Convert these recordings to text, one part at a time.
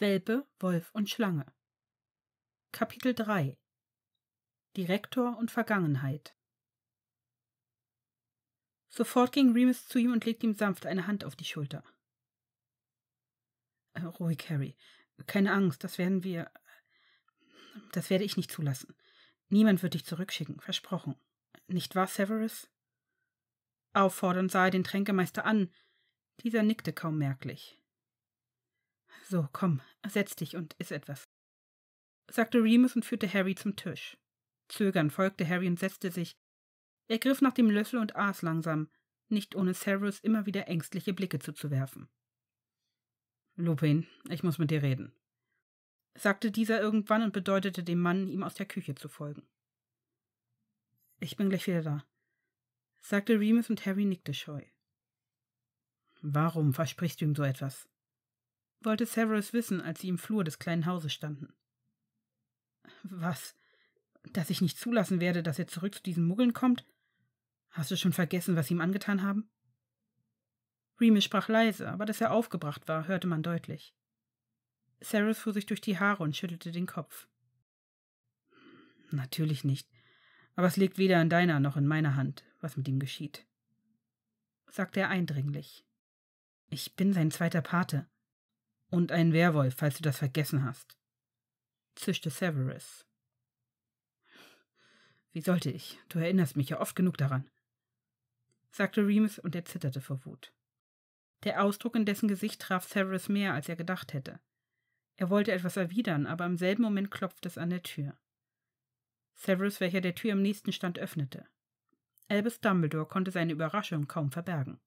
Welpe, Wolf und Schlange. Kapitel 3 Direktor und Vergangenheit Sofort ging Remus zu ihm und legte ihm sanft eine Hand auf die Schulter. Äh, ruhig, Harry. Keine Angst, das werden wir. Das werde ich nicht zulassen. Niemand wird dich zurückschicken, versprochen. Nicht wahr, Severus? Auffordernd sah er den Tränkemeister an. Dieser nickte kaum merklich. So, komm, setz dich und iss etwas, sagte Remus und führte Harry zum Tisch. Zögernd folgte Harry und setzte sich. Er griff nach dem Löffel und aß langsam, nicht ohne Severus immer wieder ängstliche Blicke zuzuwerfen. Lupin, ich muss mit dir reden, sagte dieser irgendwann und bedeutete dem Mann, ihm aus der Küche zu folgen. Ich bin gleich wieder da, sagte Remus und Harry nickte scheu. Warum versprichst du ihm so etwas? wollte Severus wissen, als sie im Flur des kleinen Hauses standen. Was? Dass ich nicht zulassen werde, dass er zurück zu diesen Muggeln kommt? Hast du schon vergessen, was sie ihm angetan haben? Remus sprach leise, aber dass er aufgebracht war, hörte man deutlich. Severus fuhr sich durch die Haare und schüttelte den Kopf. Natürlich nicht. Aber es liegt weder in deiner noch in meiner Hand, was mit ihm geschieht, sagte er eindringlich. Ich bin sein zweiter Pate. Und ein Werwolf, falls du das vergessen hast, zischte Severus. Wie sollte ich? Du erinnerst mich ja oft genug daran, sagte Remus und er zitterte vor Wut. Der Ausdruck in dessen Gesicht traf Severus mehr, als er gedacht hätte. Er wollte etwas erwidern, aber im selben Moment klopfte es an der Tür. Severus, welcher der Tür am nächsten stand, öffnete. Albus Dumbledore konnte seine Überraschung kaum verbergen.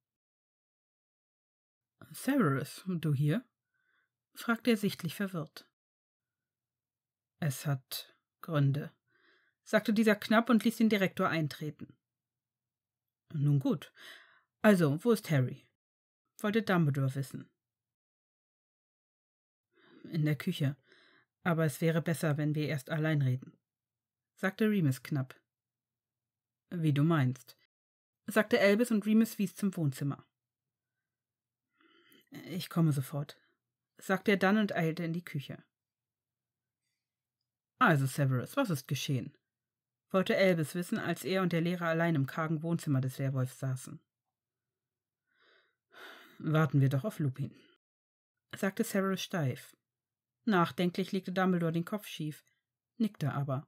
Severus, du hier? fragte er sichtlich verwirrt. Es hat Gründe, sagte dieser knapp und ließ den Direktor eintreten. Nun gut. Also, wo ist Harry? wollte Dumbledore wissen. In der Küche. Aber es wäre besser, wenn wir erst allein reden, sagte Remus knapp. Wie du meinst, sagte Elbis und Remus wies zum Wohnzimmer. Ich komme sofort, sagte er dann und eilte in die Küche. Also, Severus, was ist geschehen? wollte Elbes wissen, als er und der Lehrer allein im kargen Wohnzimmer des Werwolfs saßen. Warten wir doch auf Lupin, sagte Severus steif. Nachdenklich legte Dumbledore den Kopf schief, nickte aber.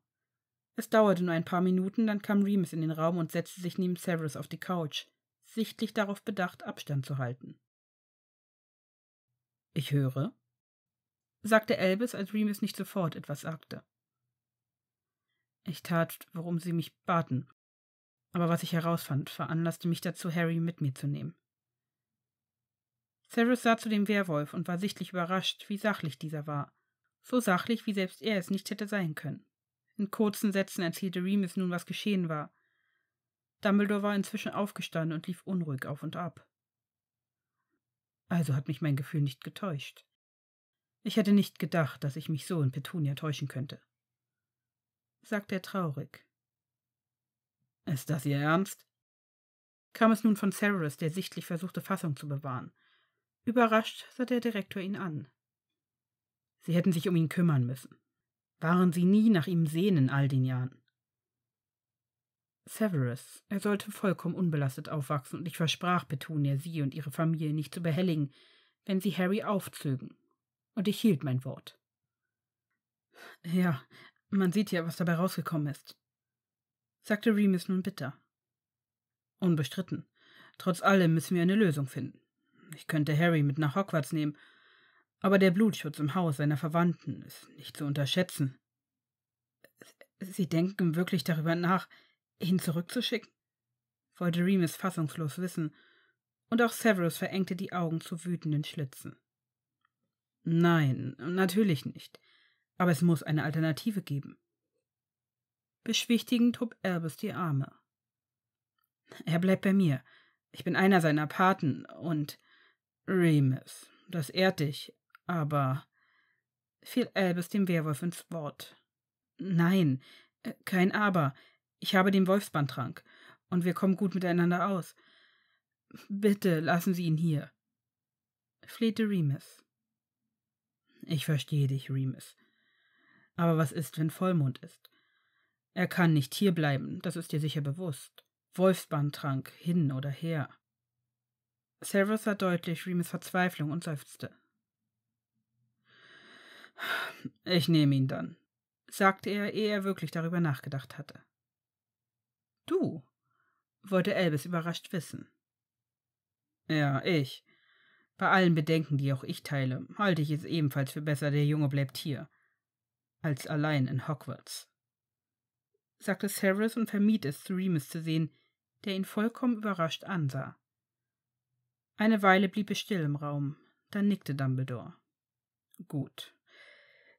Es dauerte nur ein paar Minuten, dann kam Remus in den Raum und setzte sich neben Severus auf die Couch, sichtlich darauf bedacht, Abstand zu halten. Ich höre, sagte Elvis, als Remus nicht sofort etwas sagte. Ich tat, worum sie mich baten, aber was ich herausfand, veranlasste mich dazu, Harry mit mir zu nehmen. Cyrus sah zu dem Werwolf und war sichtlich überrascht, wie sachlich dieser war, so sachlich, wie selbst er es nicht hätte sein können. In kurzen Sätzen erzählte Remus nun, was geschehen war. Dumbledore war inzwischen aufgestanden und lief unruhig auf und ab. Also hat mich mein Gefühl nicht getäuscht. Ich hätte nicht gedacht, dass ich mich so in Petunia täuschen könnte. Sagt er traurig. Ist das Ihr Ernst? Kam es nun von Cerberus, der sichtlich versuchte, Fassung zu bewahren. Überrascht sah der Direktor ihn an. Sie hätten sich um ihn kümmern müssen. Waren Sie nie nach ihm sehen in all den Jahren? Severus. Er sollte vollkommen unbelastet aufwachsen, und ich versprach Petunia, sie und ihre Familie nicht zu behelligen, wenn sie Harry aufzögen. Und ich hielt mein Wort. Ja, man sieht ja, was dabei rausgekommen ist, sagte Remus nun bitter. Unbestritten. Trotz allem müssen wir eine Lösung finden. Ich könnte Harry mit nach Hogwarts nehmen, aber der Blutschutz im Haus seiner Verwandten ist nicht zu unterschätzen. Sie denken wirklich darüber nach, Ihn zurückzuschicken? wollte Remus fassungslos wissen, und auch Severus verengte die Augen zu wütenden Schlitzen. Nein, natürlich nicht. Aber es muss eine Alternative geben. Beschwichtigend hob Albus die Arme. Er bleibt bei mir. Ich bin einer seiner Paten und Remus, das ehrt dich, aber fiel Albus dem Werwolf ins Wort. Nein, äh, kein Aber. Ich habe den Wolfsbandtrank und wir kommen gut miteinander aus. Bitte lassen Sie ihn hier, flehte Remus. Ich verstehe dich, Remus. Aber was ist, wenn Vollmond ist? Er kann nicht hier bleiben, das ist dir sicher bewusst. Wolfsbandtrank hin oder her. Servus sah deutlich Remus Verzweiflung und seufzte. Ich nehme ihn dann, sagte er, ehe er wirklich darüber nachgedacht hatte. Du? wollte Elvis überrascht wissen. Ja, ich. Bei allen Bedenken, die auch ich teile, halte ich es ebenfalls für besser, der Junge bleibt hier, als allein in Hogwarts, sagte Severus und vermied es, Remus zu sehen, der ihn vollkommen überrascht ansah. Eine Weile blieb es still im Raum, dann nickte Dumbledore. Gut.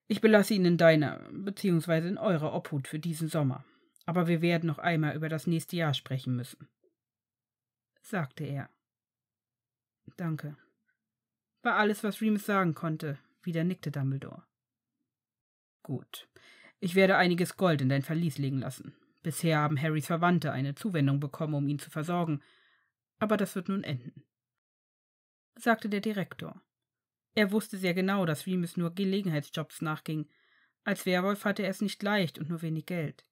Ich belasse ihn in deiner, beziehungsweise in eurer Obhut für diesen Sommer. Aber wir werden noch einmal über das nächste Jahr sprechen müssen, sagte er. Danke. War alles, was Remus sagen konnte, wieder nickte Dumbledore. Gut. Ich werde einiges Gold in dein Verlies legen lassen. Bisher haben Harrys Verwandte eine Zuwendung bekommen, um ihn zu versorgen, aber das wird nun enden, sagte der Direktor. Er wusste sehr genau, dass Remus nur Gelegenheitsjobs nachging. Als Werwolf hatte er es nicht leicht und nur wenig Geld.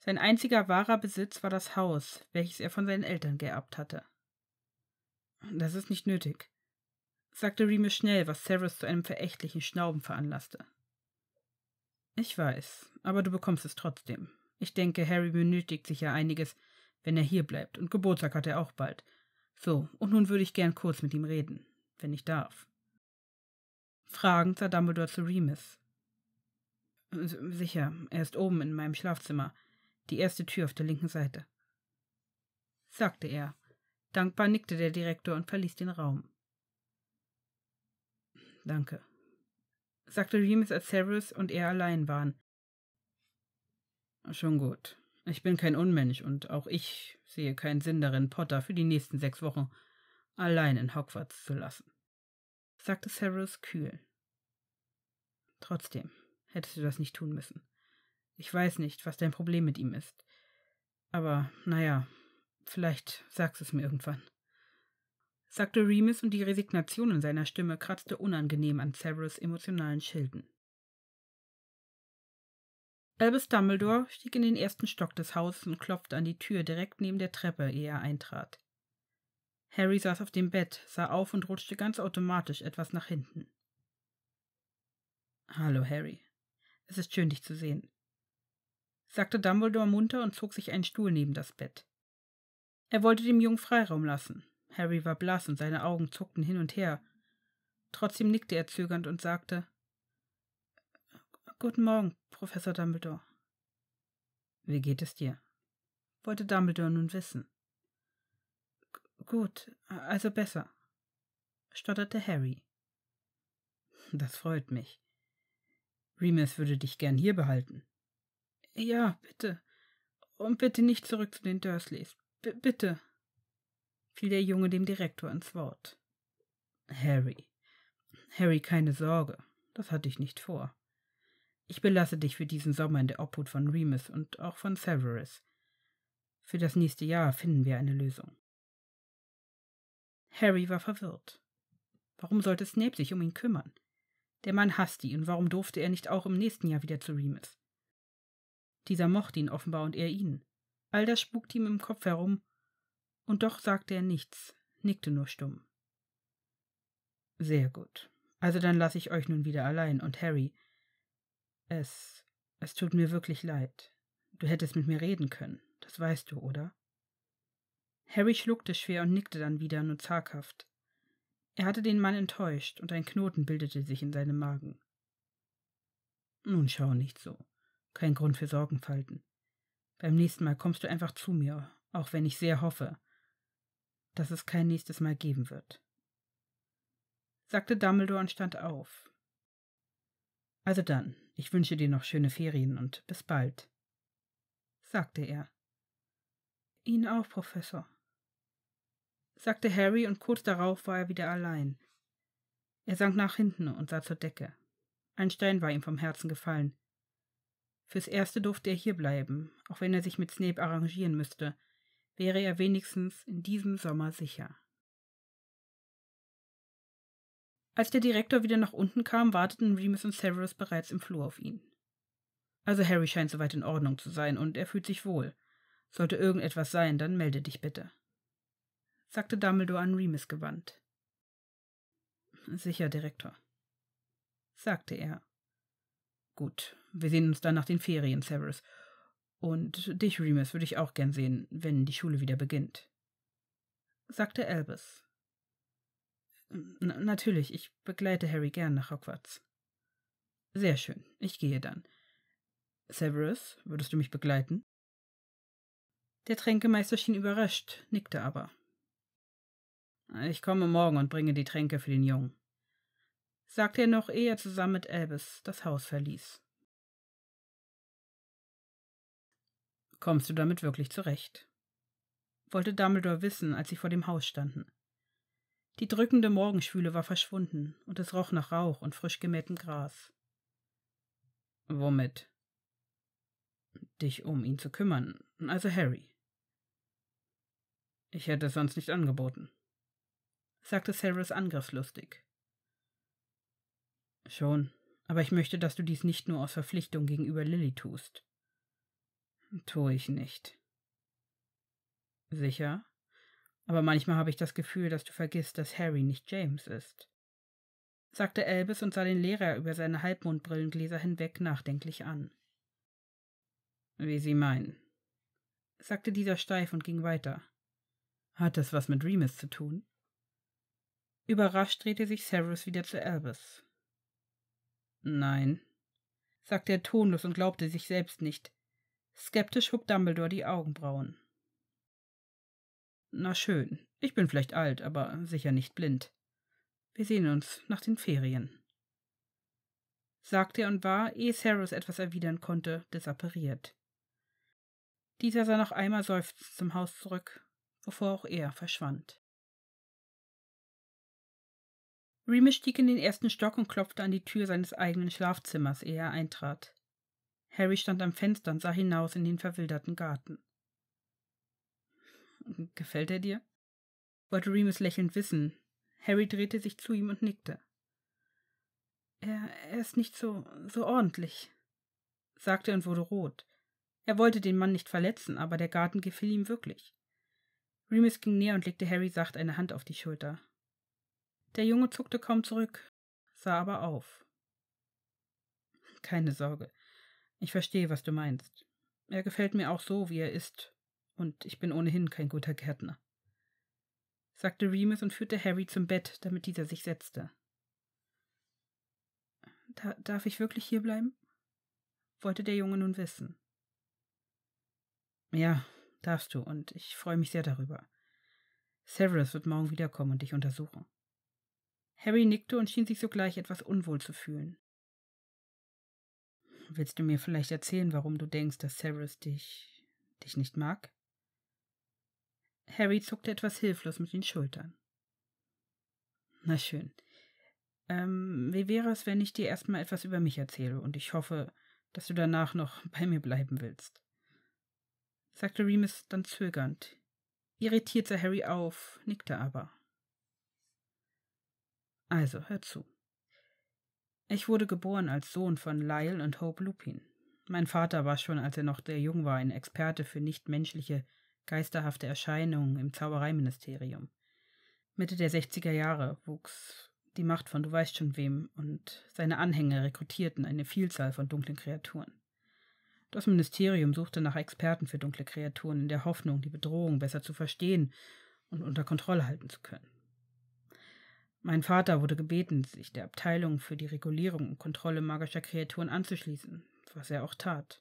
Sein einziger wahrer Besitz war das Haus, welches er von seinen Eltern geerbt hatte. Das ist nicht nötig, sagte Rime schnell, was Severus zu einem verächtlichen Schnauben veranlasste. Ich weiß, aber du bekommst es trotzdem. Ich denke, Harry benötigt sich ja einiges, wenn er hier bleibt, und Geburtstag hat er auch bald. So, und nun würde ich gern kurz mit ihm reden, wenn ich darf. Fragend sah Dumbledore zu Remus. Sicher, er ist oben in meinem Schlafzimmer die erste Tür auf der linken Seite, sagte er. Dankbar nickte der Direktor und verließ den Raum. Danke, sagte Remus, als Severus und er allein waren. Schon gut. Ich bin kein Unmensch und auch ich sehe keinen Sinn darin, Potter für die nächsten sechs Wochen allein in Hogwarts zu lassen, sagte Severus kühl. Trotzdem hättest du das nicht tun müssen. Ich weiß nicht, was dein Problem mit ihm ist. Aber, naja, vielleicht sagst es mir irgendwann. Sagte Remus und die Resignation in seiner Stimme kratzte unangenehm an Severus' emotionalen Schilden. Albus Dumbledore stieg in den ersten Stock des Hauses und klopfte an die Tür direkt neben der Treppe, ehe er eintrat. Harry saß auf dem Bett, sah auf und rutschte ganz automatisch etwas nach hinten. Hallo, Harry. Es ist schön, dich zu sehen sagte Dumbledore munter und zog sich einen Stuhl neben das Bett. Er wollte dem Jungen Freiraum lassen. Harry war blass und seine Augen zuckten hin und her. Trotzdem nickte er zögernd und sagte Guten Morgen, Professor Dumbledore. Wie geht es dir? wollte Dumbledore nun wissen. Gut, also besser, stotterte Harry. Das freut mich. Remus würde dich gern hier behalten. Ja, bitte. Und bitte nicht zurück zu den Dursleys. B bitte. fiel der Junge dem Direktor ins Wort. Harry. Harry, keine Sorge. Das hatte ich nicht vor. Ich belasse dich für diesen Sommer in der Obhut von Remus und auch von Severus. Für das nächste Jahr finden wir eine Lösung. Harry war verwirrt. Warum sollte Snape sich um ihn kümmern? Der Mann hasst ihn, und warum durfte er nicht auch im nächsten Jahr wieder zu Remus? Dieser mochte ihn offenbar und er ihn. All das spukte ihm im Kopf herum, und doch sagte er nichts, nickte nur stumm. Sehr gut. Also dann lasse ich euch nun wieder allein und Harry. Es. es tut mir wirklich leid. Du hättest mit mir reden können, das weißt du, oder? Harry schluckte schwer und nickte dann wieder, nur zaghaft. Er hatte den Mann enttäuscht und ein Knoten bildete sich in seinem Magen. Nun schau nicht so. Kein Grund für Sorgen falten. Beim nächsten Mal kommst du einfach zu mir, auch wenn ich sehr hoffe, dass es kein nächstes Mal geben wird. Sagte Dumbledore und stand auf. Also dann, ich wünsche dir noch schöne Ferien und bis bald, sagte er. Ihnen auch, Professor, sagte Harry, und kurz darauf war er wieder allein. Er sank nach hinten und sah zur Decke. Ein Stein war ihm vom Herzen gefallen. Fürs Erste durfte er hierbleiben, auch wenn er sich mit Snape arrangieren müsste, wäre er wenigstens in diesem Sommer sicher. Als der Direktor wieder nach unten kam, warteten Remus und Severus bereits im Flur auf ihn. Also Harry scheint soweit in Ordnung zu sein und er fühlt sich wohl. Sollte irgendetwas sein, dann melde dich bitte, sagte Dumbledore an Remus gewandt. Sicher, Direktor, sagte er. Gut, wir sehen uns dann nach den Ferien, Severus. Und dich, Remus, würde ich auch gern sehen, wenn die Schule wieder beginnt. sagte Albus. natürlich, ich begleite Harry gern nach Hogwarts. Sehr schön, ich gehe dann. Severus, würdest du mich begleiten? Der Tränkemeister schien überrascht, nickte aber. Ich komme morgen und bringe die Tränke für den Jungen, sagte er noch, ehe er zusammen mit Albus das Haus verließ. Kommst du damit wirklich zurecht? wollte Dumbledore wissen, als sie vor dem Haus standen. Die drückende Morgenschwüle war verschwunden und es roch nach Rauch und frisch gemähtem Gras. Womit? Dich um ihn zu kümmern, also Harry. Ich hätte es sonst nicht angeboten, sagte Severus angriffslustig. Schon, aber ich möchte, dass du dies nicht nur aus Verpflichtung gegenüber Lilly tust. Tue ich nicht. Sicher? Aber manchmal habe ich das Gefühl, dass du vergisst, dass Harry nicht James ist, sagte Elbis und sah den Lehrer über seine Halbmondbrillengläser hinweg nachdenklich an. Wie Sie meinen, sagte dieser steif und ging weiter. Hat das was mit Remus zu tun? Überrascht drehte sich Severus wieder zu Albus. Nein, sagte er tonlos und glaubte sich selbst nicht, Skeptisch hob Dumbledore die Augenbrauen. Na schön, ich bin vielleicht alt, aber sicher nicht blind. Wir sehen uns nach den Ferien. Sagte er und war, ehe Sarus etwas erwidern konnte, desapariert. Dieser sah noch einmal seufzend zum Haus zurück, bevor auch er verschwand. Remus stieg in den ersten Stock und klopfte an die Tür seines eigenen Schlafzimmers, ehe er eintrat. Harry stand am Fenster und sah hinaus in den verwilderten Garten. Gefällt er dir? wollte Remus lächelnd wissen. Harry drehte sich zu ihm und nickte. Er, er ist nicht so, so ordentlich, sagte und wurde rot. Er wollte den Mann nicht verletzen, aber der Garten gefiel ihm wirklich. Remus ging näher und legte Harry sacht eine Hand auf die Schulter. Der Junge zuckte kaum zurück, sah aber auf. Keine Sorge, ich verstehe, was du meinst. Er gefällt mir auch so, wie er ist, und ich bin ohnehin kein guter Gärtner, sagte Remus und führte Harry zum Bett, damit dieser sich setzte. Da darf ich wirklich hierbleiben? wollte der Junge nun wissen. Ja, darfst du, und ich freue mich sehr darüber. Severus wird morgen wiederkommen und dich untersuchen. Harry nickte und schien sich sogleich etwas unwohl zu fühlen. Willst du mir vielleicht erzählen, warum du denkst, dass Severus dich dich nicht mag? Harry zuckte etwas hilflos mit den Schultern. Na schön. Ähm, wie wäre es, wenn ich dir erstmal etwas über mich erzähle und ich hoffe, dass du danach noch bei mir bleiben willst? sagte Remus dann zögernd. Irritiert sah Harry auf, nickte aber. Also, hör zu. Ich wurde geboren als Sohn von Lyle und Hope Lupin. Mein Vater war schon, als er noch sehr jung war, ein Experte für nichtmenschliche, geisterhafte Erscheinungen im Zaubereiministerium. Mitte der 60er Jahre wuchs die Macht von du weißt schon wem und seine Anhänger rekrutierten eine Vielzahl von dunklen Kreaturen. Das Ministerium suchte nach Experten für dunkle Kreaturen in der Hoffnung, die Bedrohung besser zu verstehen und unter Kontrolle halten zu können. Mein Vater wurde gebeten, sich der Abteilung für die Regulierung und Kontrolle magischer Kreaturen anzuschließen, was er auch tat.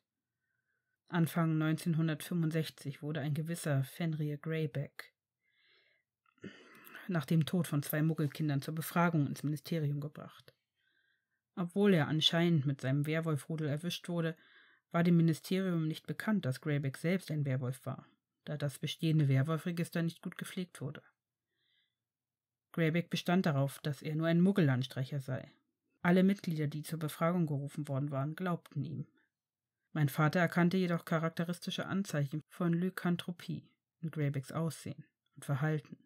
Anfang 1965 wurde ein gewisser Fenrir Greyback nach dem Tod von zwei Muggelkindern zur Befragung ins Ministerium gebracht. Obwohl er anscheinend mit seinem Werwolfrudel erwischt wurde, war dem Ministerium nicht bekannt, dass Greyback selbst ein Werwolf war, da das bestehende Werwolfregister nicht gut gepflegt wurde. Greybeck bestand darauf, dass er nur ein Muggellandstreicher sei. Alle Mitglieder, die zur Befragung gerufen worden waren, glaubten ihm. Mein Vater erkannte jedoch charakteristische Anzeichen von Lykanthropie in Greybecks Aussehen und Verhalten,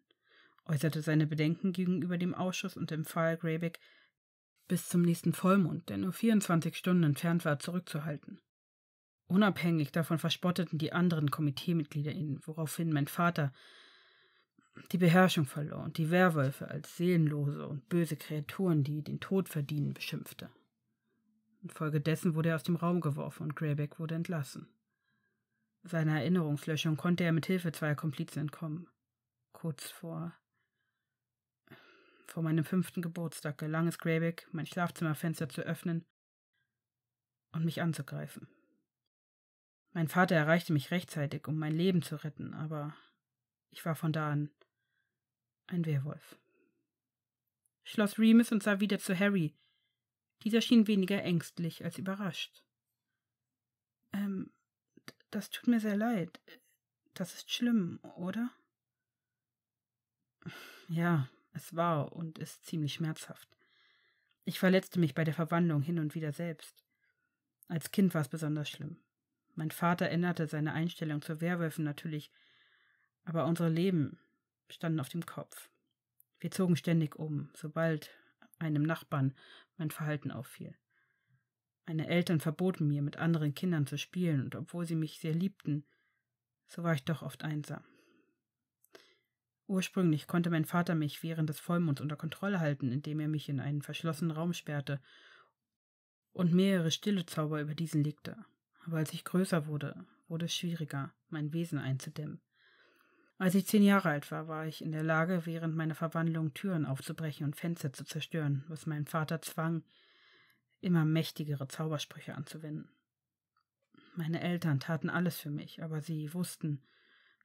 äußerte seine Bedenken gegenüber dem Ausschuss und empfahl Greybeck, bis zum nächsten Vollmond, der nur 24 Stunden entfernt war, zurückzuhalten. Unabhängig davon verspotteten die anderen Komiteemitglieder ihn, woraufhin mein Vater die Beherrschung verlor und die Werwölfe als seelenlose und böse Kreaturen, die den Tod verdienen, beschimpfte. Infolgedessen wurde er aus dem Raum geworfen und Greyback wurde entlassen. Seiner Erinnerungslöschung konnte er mit Hilfe zweier Komplizen entkommen. Kurz vor vor meinem fünften Geburtstag gelang es Greyback, mein Schlafzimmerfenster zu öffnen und mich anzugreifen. Mein Vater erreichte mich rechtzeitig, um mein Leben zu retten, aber ich war von da an ein Werwolf. schloss Remus und sah wieder zu Harry. Dieser schien weniger ängstlich als überrascht. Ähm, das tut mir sehr leid. Das ist schlimm, oder? Ja, es war und ist ziemlich schmerzhaft. Ich verletzte mich bei der Verwandlung hin und wieder selbst. Als Kind war es besonders schlimm. Mein Vater änderte seine Einstellung zu Werwölfen natürlich aber unsere Leben standen auf dem Kopf. Wir zogen ständig um, sobald einem Nachbarn mein Verhalten auffiel. Meine Eltern verboten mir, mit anderen Kindern zu spielen, und obwohl sie mich sehr liebten, so war ich doch oft einsam. Ursprünglich konnte mein Vater mich während des Vollmonds unter Kontrolle halten, indem er mich in einen verschlossenen Raum sperrte und mehrere stille Zauber über diesen legte. Aber als ich größer wurde, wurde es schwieriger, mein Wesen einzudämmen. Als ich zehn Jahre alt war, war ich in der Lage, während meiner Verwandlung Türen aufzubrechen und Fenster zu zerstören, was meinen Vater zwang, immer mächtigere Zaubersprüche anzuwenden. Meine Eltern taten alles für mich, aber sie wussten,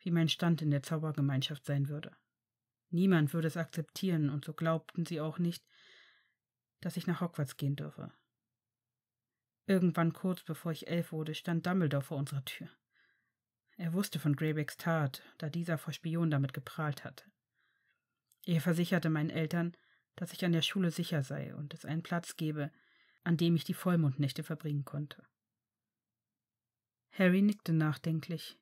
wie mein Stand in der Zaubergemeinschaft sein würde. Niemand würde es akzeptieren, und so glaubten sie auch nicht, dass ich nach Hogwarts gehen dürfe. Irgendwann kurz bevor ich elf wurde, stand Dumbledore vor unserer Tür. Er wusste von Greybacks Tat, da dieser vor Spion damit geprahlt hatte. Er versicherte meinen Eltern, dass ich an der Schule sicher sei und es einen Platz gebe, an dem ich die Vollmondnächte verbringen konnte. Harry nickte nachdenklich.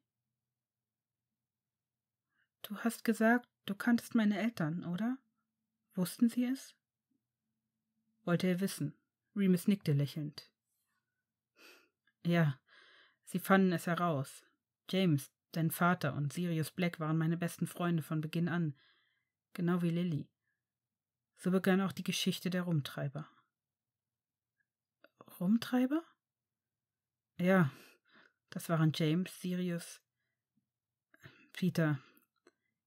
Du hast gesagt, du kanntest meine Eltern, oder? Wussten sie es? Wollte er wissen. Remus nickte lächelnd. Ja, sie fanden es heraus, James, dein Vater und Sirius Black waren meine besten Freunde von Beginn an, genau wie Lily. So begann auch die Geschichte der Rumtreiber. Rumtreiber? Ja, das waren James, Sirius, Peter,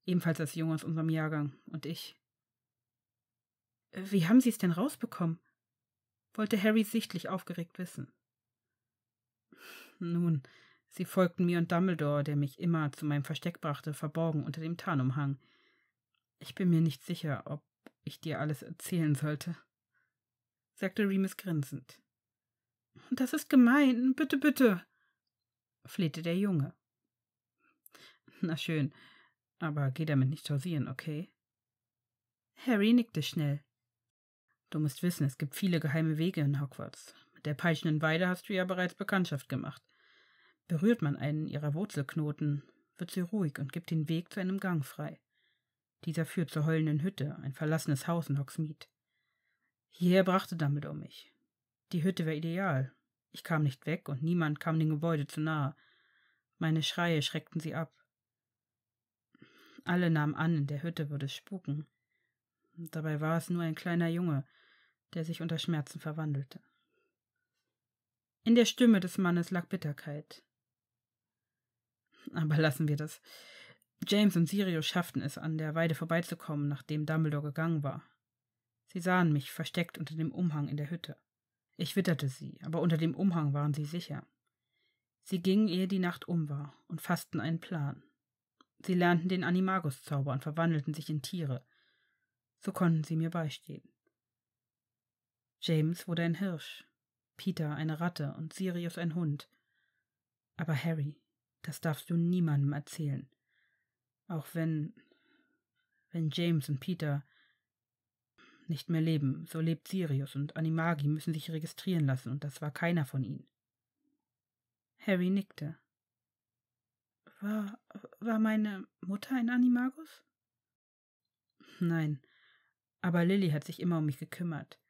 ebenfalls als Junge aus unserem Jahrgang, und ich. Wie haben Sie es denn rausbekommen? wollte Harry sichtlich aufgeregt wissen. Nun, Sie folgten mir und Dumbledore, der mich immer zu meinem Versteck brachte, verborgen unter dem Tarnumhang. Ich bin mir nicht sicher, ob ich dir alles erzählen sollte, sagte Remus grinsend. Das ist gemein, bitte, bitte, flehte der Junge. Na schön, aber geh damit nicht hausieren, okay? Harry nickte schnell. Du musst wissen, es gibt viele geheime Wege in Hogwarts. Mit der peitschenden Weide hast du ja bereits Bekanntschaft gemacht. Berührt man einen ihrer Wurzelknoten, wird sie ruhig und gibt den Weg zu einem Gang frei. Dieser führt zur heulenden Hütte, ein verlassenes Haus in Hogsmeade. Hierher brachte Dumbledore mich. Die Hütte war ideal. Ich kam nicht weg und niemand kam dem Gebäude zu nahe. Meine Schreie schreckten sie ab. Alle nahmen an, in der Hütte würde es spuken. Dabei war es nur ein kleiner Junge, der sich unter Schmerzen verwandelte. In der Stimme des Mannes lag Bitterkeit aber lassen wir das. James und Sirius schafften es, an der Weide vorbeizukommen, nachdem Dumbledore gegangen war. Sie sahen mich versteckt unter dem Umhang in der Hütte. Ich witterte sie, aber unter dem Umhang waren sie sicher. Sie gingen, ehe die Nacht um war, und fassten einen Plan. Sie lernten den Animagus-Zauber und verwandelten sich in Tiere. So konnten sie mir beistehen. James wurde ein Hirsch, Peter eine Ratte und Sirius ein Hund. Aber Harry, das darfst du niemandem erzählen. Auch wenn. wenn James und Peter nicht mehr leben, so lebt Sirius und Animagi müssen sich registrieren lassen, und das war keiner von ihnen. Harry nickte. War, war meine Mutter ein Animagus? Nein, aber Lilly hat sich immer um mich gekümmert.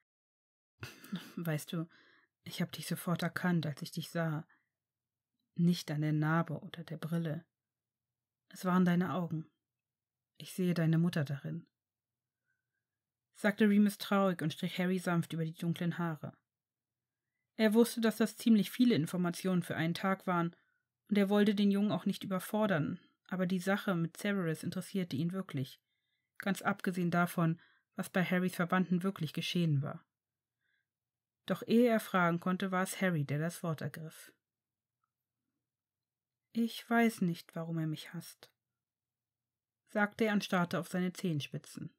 Weißt du, ich hab dich sofort erkannt, als ich dich sah nicht an der Narbe oder der Brille. Es waren deine Augen. Ich sehe deine Mutter darin. sagte Remus traurig und strich Harry sanft über die dunklen Haare. Er wusste, dass das ziemlich viele Informationen für einen Tag waren, und er wollte den Jungen auch nicht überfordern, aber die Sache mit Severus interessierte ihn wirklich, ganz abgesehen davon, was bei Harrys Verwandten wirklich geschehen war. Doch ehe er fragen konnte, war es Harry, der das Wort ergriff. Ich weiß nicht, warum er mich hasst, sagte er und starrte auf seine Zehenspitzen.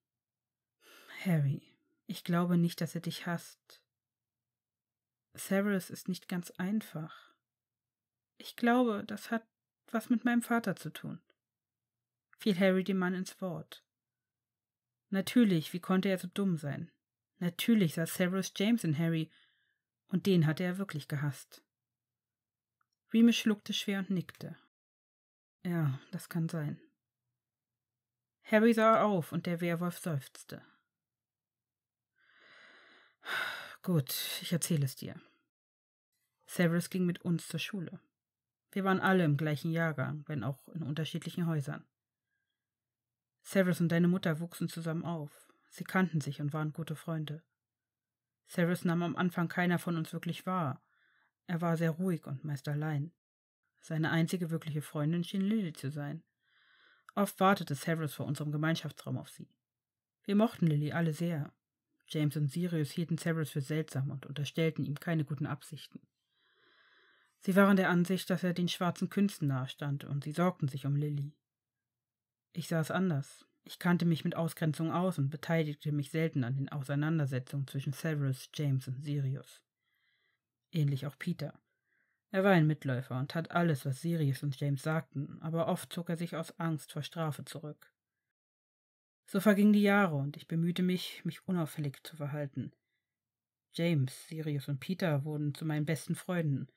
Harry, ich glaube nicht, dass er dich hasst. Severus ist nicht ganz einfach. Ich glaube, das hat was mit meinem Vater zu tun. Fiel Harry dem Mann ins Wort. Natürlich, wie konnte er so dumm sein? Natürlich saß Severus James in Harry, und den hatte er wirklich gehasst. Rime schluckte schwer und nickte. Ja, das kann sein. Harry sah auf und der Werwolf seufzte. Gut, ich erzähle es dir. Severus ging mit uns zur Schule. Wir waren alle im gleichen Jahrgang, wenn auch in unterschiedlichen Häusern. Severus und deine Mutter wuchsen zusammen auf. Sie kannten sich und waren gute Freunde. Severus nahm am Anfang keiner von uns wirklich wahr, er war sehr ruhig und meist allein. Seine einzige wirkliche Freundin schien Lily zu sein. Oft wartete Severus vor unserem Gemeinschaftsraum auf sie. Wir mochten Lily alle sehr. James und Sirius hielten Severus für seltsam und unterstellten ihm keine guten Absichten. Sie waren der Ansicht, dass er den schwarzen Künsten nahestand, und sie sorgten sich um Lilly. Ich sah es anders. Ich kannte mich mit Ausgrenzung aus und beteiligte mich selten an den Auseinandersetzungen zwischen Severus, James und Sirius ähnlich auch Peter. Er war ein Mitläufer und tat alles, was Sirius und James sagten, aber oft zog er sich aus Angst vor Strafe zurück. So vergingen die Jahre und ich bemühte mich, mich unauffällig zu verhalten. James, Sirius und Peter wurden zu meinen besten Freunden.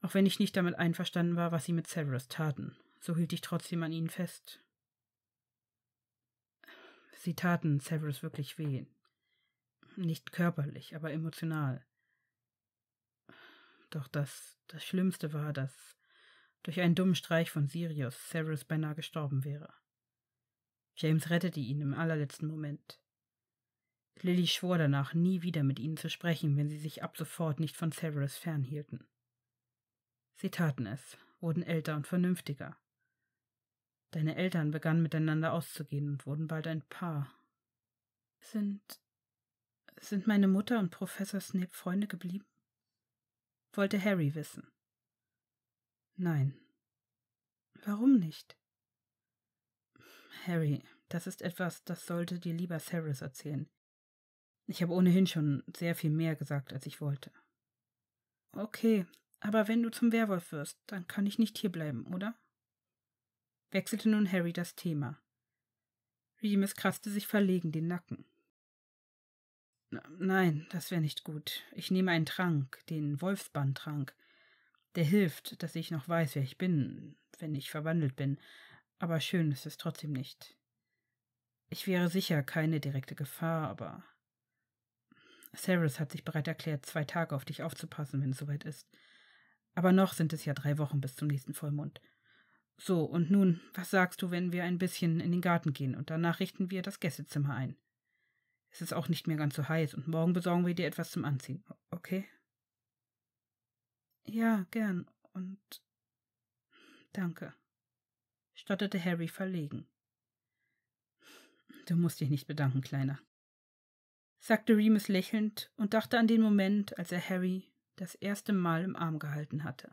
Auch wenn ich nicht damit einverstanden war, was sie mit Severus taten, so hielt ich trotzdem an ihnen fest. Sie taten Severus wirklich weh. Nicht körperlich, aber emotional. Doch das, das Schlimmste war, dass durch einen dummen Streich von Sirius Severus beinahe gestorben wäre. James rettete ihn im allerletzten Moment. Lily schwor danach, nie wieder mit ihnen zu sprechen, wenn sie sich ab sofort nicht von Severus fernhielten. Sie taten es, wurden älter und vernünftiger. Deine Eltern begannen miteinander auszugehen und wurden bald ein Paar. Sind. sind meine Mutter und Professor Snape Freunde geblieben? wollte Harry wissen. Nein. Warum nicht? Harry, das ist etwas, das sollte dir lieber Cyrus erzählen. Ich habe ohnehin schon sehr viel mehr gesagt, als ich wollte. Okay, aber wenn du zum Werwolf wirst, dann kann ich nicht hierbleiben, oder? wechselte nun Harry das Thema. Remus kratzte sich verlegen den Nacken. Nein, das wäre nicht gut. Ich nehme einen Trank, den Wolfsbandtrank. Der hilft, dass ich noch weiß, wer ich bin, wenn ich verwandelt bin. Aber schön ist es trotzdem nicht. Ich wäre sicher keine direkte Gefahr, aber. Cyrus hat sich bereit erklärt, zwei Tage auf dich aufzupassen, wenn es soweit ist. Aber noch sind es ja drei Wochen bis zum nächsten Vollmond. So, und nun, was sagst du, wenn wir ein bisschen in den Garten gehen und danach richten wir das Gästezimmer ein? Es ist auch nicht mehr ganz so heiß und morgen besorgen wir dir etwas zum Anziehen. Okay? Ja, gern. Und danke, stotterte Harry verlegen. Du musst dich nicht bedanken, Kleiner, sagte Remus lächelnd und dachte an den Moment, als er Harry das erste Mal im Arm gehalten hatte.